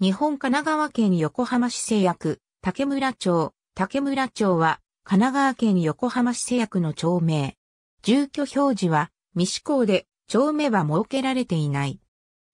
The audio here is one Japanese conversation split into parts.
日本神奈川県横浜市製薬、竹村町、竹村町は、神奈川県横浜市製薬の町名。住居表示は、未施行で、町名は設けられていない。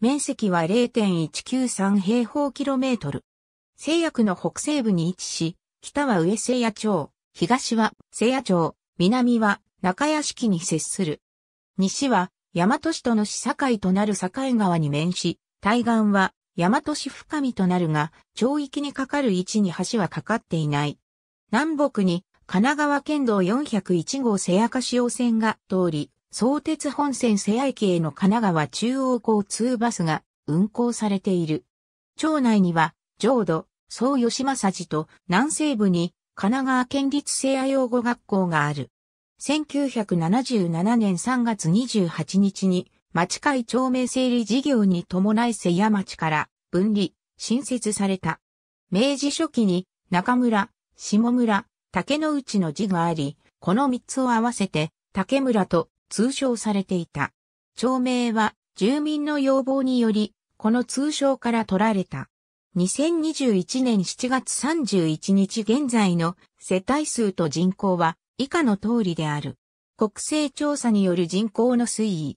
面積は0.193平方キロメートル。製薬の北西部に位置し、北は上製薬町、東は製薬町、南は中屋敷に接する。西は、大和市との市境となる境川に面し、対岸は大和市深見となるが、町域にかかる位置に橋はかかっていない。南北に神奈川県道401号瀬谷市用線が通り、相鉄本線瀬谷駅への神奈川中央交通バスが運行されている。町内には、浄土、総吉正寺と南西部に神奈川県立聖谷養護学校がある。1977年3月28日に町会町名整理事業に伴い瀬谷町から分離、新設された。明治初期に中村、下村、竹の内の字があり、この三つを合わせて竹村と通称されていた。町名は住民の要望により、この通称から取られた。2021年7月31日現在の世帯数と人口は以下の通りである。国勢調査による人口の推移。